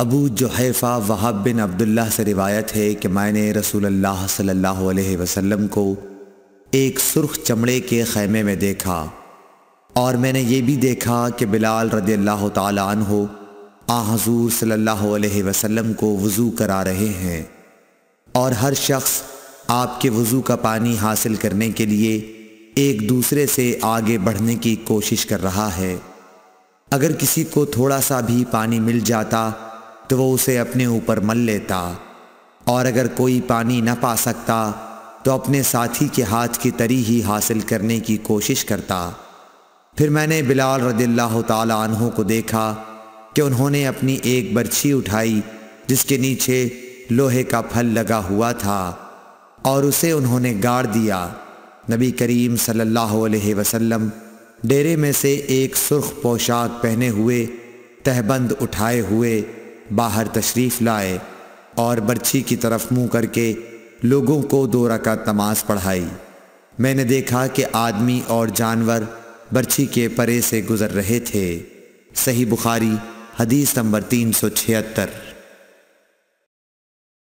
अबू जहैफ़ा वहाब बिन अब्दुल्ला से रिवायत है कि मैंने अल्लाह सल्लल्लाहु अलैहि वसल्लम को एक सुर्ख चमड़े के खैमे में देखा और मैंने ये भी देखा कि बिलाल रदी अल्लाह तन हो आ हजूर सल्लल्लाहु अलैहि वसल्लम को वज़ू करा रहे हैं और हर शख्स आपके वज़ू का पानी हासिल करने के लिए एक दूसरे से आगे बढ़ने की कोशिश कर रहा है अगर किसी को थोड़ा सा भी पानी मिल जाता तो वो उसे अपने ऊपर मल लेता और अगर कोई पानी न पा सकता तो अपने साथी के हाथ की तरी ही हासिल करने की कोशिश करता फिर मैंने बिलाल रदिल्ला तहों को देखा कि उन्होंने अपनी एक बर्छी उठाई जिसके नीचे लोहे का फल लगा हुआ था और उसे उन्होंने गाड़ दिया नबी करीम सल्लल्लाहु अलैहि वसल्लम डेरे में से एक सुर्ख पोशाक पहने हुए तहबंद उठाए हुए बाहर तशरीफ़ लाए और बर्छी की तरफ मुंह करके लोगों को दो का तमाश पढ़ाई मैंने देखा कि आदमी और जानवर बर्छी के परे से गुज़र रहे थे सही बुखारी हदीस नंबर तीन सौ छिहत्तर